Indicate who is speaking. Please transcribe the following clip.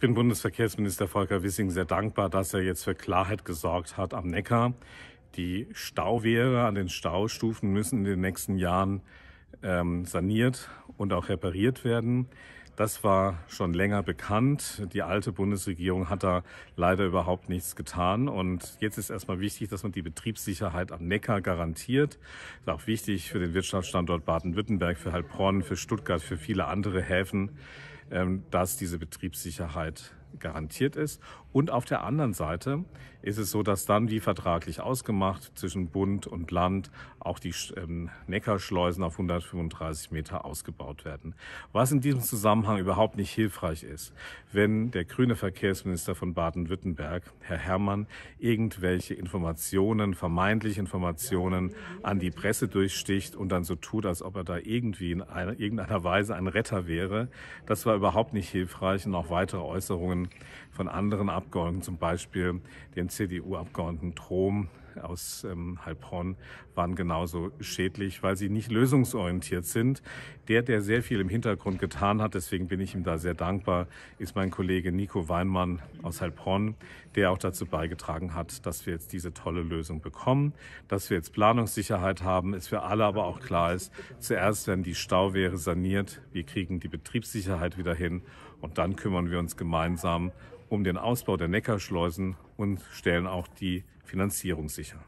Speaker 1: bin Bundesverkehrsminister Volker Wissing sehr dankbar, dass er jetzt für Klarheit gesorgt hat am Neckar. Die Stauwehre an den Staustufen müssen in den nächsten Jahren ähm, saniert und auch repariert werden. Das war schon länger bekannt. Die alte Bundesregierung hat da leider überhaupt nichts getan. Und jetzt ist erstmal wichtig, dass man die Betriebssicherheit am Neckar garantiert. Ist auch wichtig für den Wirtschaftsstandort Baden-Württemberg, für Heilbronn, für Stuttgart, für viele andere Häfen. Ähm, dass diese Betriebssicherheit garantiert ist. Und auf der anderen Seite ist es so, dass dann wie vertraglich ausgemacht zwischen Bund und Land auch die ähm, Neckarschleusen auf 135 Meter ausgebaut werden. Was in diesem Zusammenhang überhaupt nicht hilfreich ist, wenn der grüne Verkehrsminister von Baden-Württemberg, Herr Herrmann, irgendwelche Informationen, vermeintliche Informationen an die Presse durchsticht und dann so tut, als ob er da irgendwie in irgendeiner Weise ein Retter wäre. Das war überhaupt nicht hilfreich und auch weitere Äußerungen von anderen Abgeordneten, zum Beispiel dem CDU-Abgeordneten Trom, aus ähm, Heilbronn waren genauso schädlich, weil sie nicht lösungsorientiert sind. Der, der sehr viel im Hintergrund getan hat, deswegen bin ich ihm da sehr dankbar, ist mein Kollege Nico Weinmann aus Heilbronn, der auch dazu beigetragen hat, dass wir jetzt diese tolle Lösung bekommen, dass wir jetzt Planungssicherheit haben, es für alle aber auch klar ist, zuerst werden die Stauwehre saniert, wir kriegen die Betriebssicherheit wieder hin und dann kümmern wir uns gemeinsam um den Ausbau der Neckarschleusen und stellen auch die Finanzierung sicher.